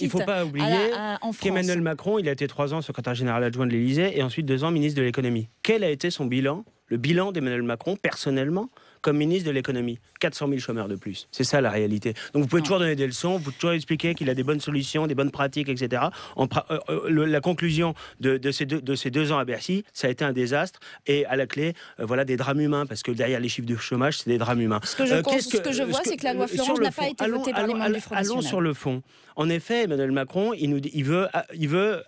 Il ne faut pas oublier qu'Emmanuel Macron, il a été trois ans secrétaire général adjoint de l'Élysée et ensuite deux ans ministre de l'économie. Quel a été son bilan le bilan d'Emmanuel Macron personnellement comme ministre de l'économie. 400 000 chômeurs de plus. C'est ça la réalité. Donc vous pouvez toujours donner des leçons, vous pouvez toujours expliquer qu'il a des bonnes solutions, des bonnes pratiques, etc. En, euh, euh, la conclusion de, ces deux, de, ces ans à Bercy, ça a été un désastre et à la clé, euh, voilà des drames humains parce que derrière les chiffres de chômage, c'est des drames humains. Ce que je, vois, c'est que la loi Florence n'a pas été votée par les membres du Front Allons sur le fond. En effet, Emmanuel Macron, il, nous, il veut, ah, il veut